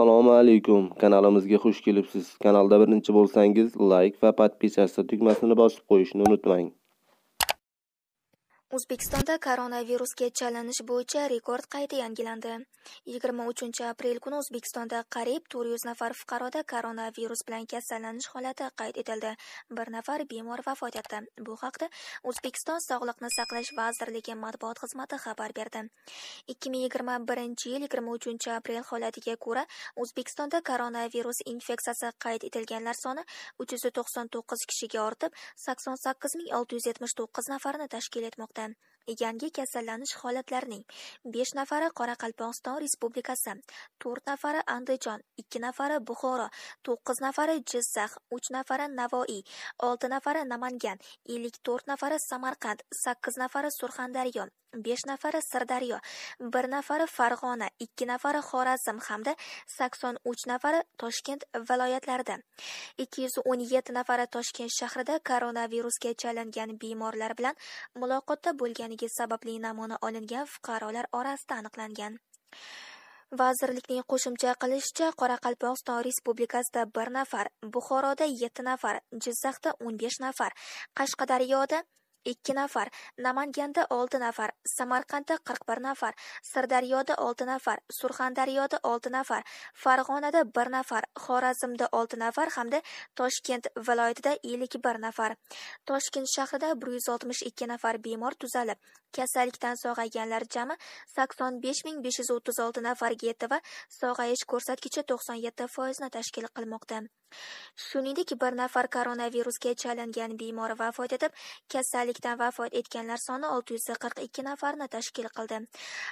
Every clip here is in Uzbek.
assalomu alaykum kanalimizga xush kelibsiz kanalda birinchi bo'lsangiz like va podpисаться tugmasini bosib qo'yishni unutmang O'zbekistonda koronavirusga chalinish bo'yicha rekord qayta yangilandi. 23 aprel kuni O'zbekistonda qariyb 400 nafar fuqaroda koronavirus bilan kasallanish holati qayd etildi. Bir nafar bemor vafot etdi. Bu haqda O'zbekiston Sog'liqni saqlash vazirligi matbuot xizmati xabar berdi. 2021-yil 23 aprel holatiga ko'ra O'zbekistonda koronavirus infeksiyasi qayd etilganlar soni 399 kishiga ortib, 88679 nafarni tashkil etmoqda. Afghanistan yangi kasallanish holatlarining 5 nafari Qoraqalpog'iston Respublikasi, 4 nafari Andijon, 2 nafari Buxoro, 9 nafari Jizzax, 3 nafari Navoiy, 6 nafari Namangan, 54 nafari Samarqand, 8 nafari Surxondaryo, 5 nafari Sirdaryo, 1 nafari Farg'ona, 2 nafari Xorazm hamda 83 nafari Toshkent viloyatlarida. 217 nafari Toshkent shahrida koronavirusga chalingan bemorlar bilan muloqotda bo'lganiga kasalligi sababli namuna olingan fuqarolar orasida aniqlangan vazirlikning qo'shimcha qilishicha qoraqalpog'iston respublikasida bir nafar buxoroda yetti nafar jizzaxda o'n besh nafar qashqadaryoda ikki nafar namanganda olti nafar samarqandda qirq bir nafar sirdaryoda olti nafar surxondaryoda olti nafar farg'onada bir nafar xorazmda olti nafar hamda toshkent viloyatida ellik bir nafar toshkent shahrida bir yuz oltmish ikki nafar bemor tuzalib kasallikdan sog'ayganlar jami sakson besh ming besh yuz o'ttiz olti nafarga yetdi va sog'ayish ko'rsatkichi to'qson yetti foizni tashkil qilmoqda shuningdek bir nafar koronavirusga chalingan bemor vafot etib kasal kasallikdan vafot etganlar soni 642 nafarni tashkil qildi.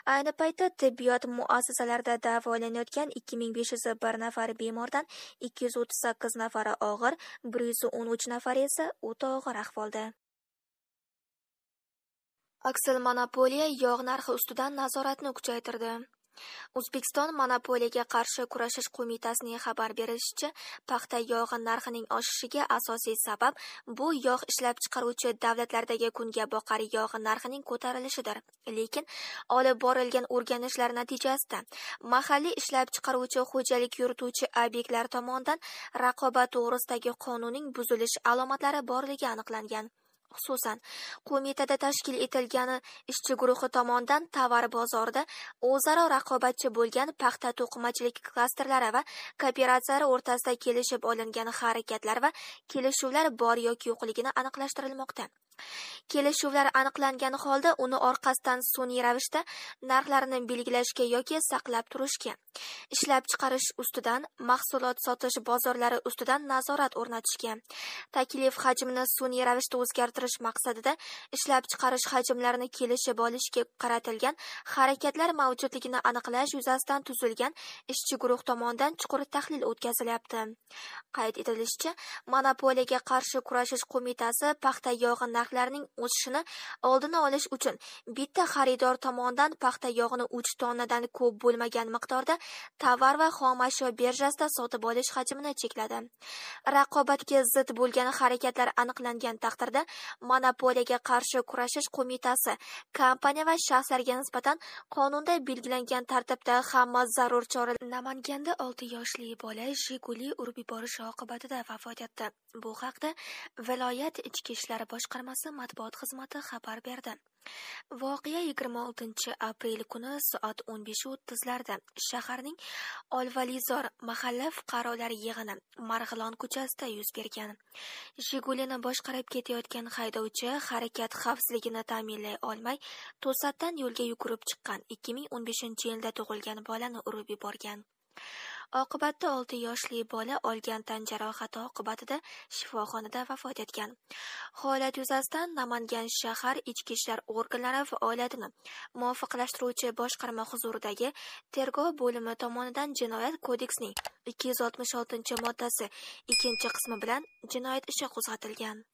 Ayni paytda tibbiyot muassasalarida davolanayotgan 2501 nafar bemordan 238 nafari og'ir, 113 nafari esa o'ta og'ir ahvolda. aksel monopoliya yog' narxi ustidan nazoratni kuchaytirdi. O'zbekiston Monopoliyaga qarshi kurashish qo'mitasining xabar berishicha, paxta yog'i narxining oshishiga asosiy sabab bu yog' ishlab chiqaruvchi davlatlardagi boqari yog'i narxining ko'tarilishidir. Lekin olib borilgan o'rganishlar natijasida mahalliy ishlab chiqaruvchi xo'jalik yurituvchi obyektlar tomonidan raqobat to'g'risidagi qonunning buzilish alomatlari borligi aniqlangan. Xususan, qo'mitada tashkil etilgani ishchi guruhi tomonidan tovar bozorida o'zaro raqobatchi bo'lgan paxta to'qimachilik klasterlari va kooperatsiyalari o'rtasida kelishib olingan harakatlar va kelishuvlar bor yoki yo'qligini aniqlashtirilmoqda. kelishuvlar aniqlangani holda uni orqasidan sun'iy ravishda narxlarini belgilashga yoki saqlab turishga ishlab chiqarish ustidan mahsulot sotish bozorlari ustidan nazorat o'rnatishga taklif hajmini sun'iy ravishda o'zgartirish maqsadida ishlab chiqarish hajmlarini kelishib olishga qaratilgan harakatlar mavjudligini aniqlash yuzasidan tuzilgan ishchi guruh tomonidan chuqur tahlil o'tkazilyapti qayd etilishicha monopoliyaga qarshi kurashish qo'mitasi paxta yog'i narxlarining o'sishini oldini olish uchun bitta xaridor tomonidan paxta yog'ini 3 tonnadan ko'p bo'lmagan miqdorda tovar va xomashyo birjasida sotib olish hajmini chekladi. Raqobatga zid bo'lgan harakatlar aniqlangan taqdirda monopoliyaga qarshi kurashish qo'mitasi kompaniya va shaxslarga nisbatan qonunda belgilangan tartibda hamma zarur chora Namanganda 6 yoshli bola Jiguli urib yuborishi oqibatida vafot etdi. Bu haqda viloyat ichki ishlar boshqarmasi idorasi matbuot xizmati xabar berdi voqea 26 aprel kuni soat 15:30 larda shaharning olvalizor mahalla fuqarolar yig'ini marg'ilon ko'chasida yuz bergan jigulini boshqarib ketayotgan haydovchi harakat xavfsizligini ta'minlay olmay to'satdan yo'lga yugurib chiqqan 2015 yilda tug'ilgan bolani urib yuborgan Oqibatda 6 yoshli bola olgan tan jarohati oqibatida shifoxonada vafot etgan. Holat yuzasidan Namangan shahar ichki ishlar organlari faoliyatini muvofiqlashtiruvchi boshqarma huzuridagi tergov bo'limi tomonidan jinoyat kodeksining 266 moddasi 2 qismi bilan jinoyat ishi qo'zg'atilgan.